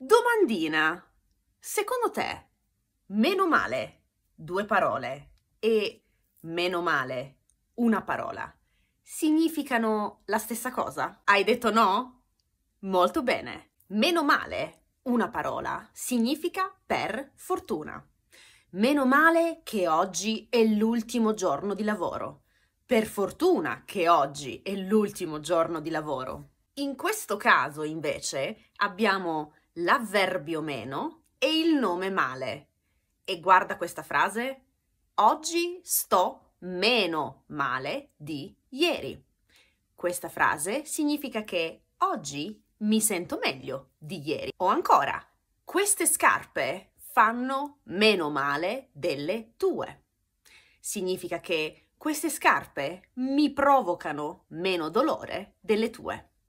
Domandina. Secondo te, meno male, due parole, e meno male, una parola, significano la stessa cosa? Hai detto no? Molto bene. Meno male, una parola, significa per fortuna. Meno male che oggi è l'ultimo giorno di lavoro. Per fortuna che oggi è l'ultimo giorno di lavoro. In questo caso, invece, abbiamo l'avverbio meno e il nome male. E guarda questa frase. Oggi sto meno male di ieri. Questa frase significa che oggi mi sento meglio di ieri. O ancora, queste scarpe fanno meno male delle tue. Significa che queste scarpe mi provocano meno dolore delle tue.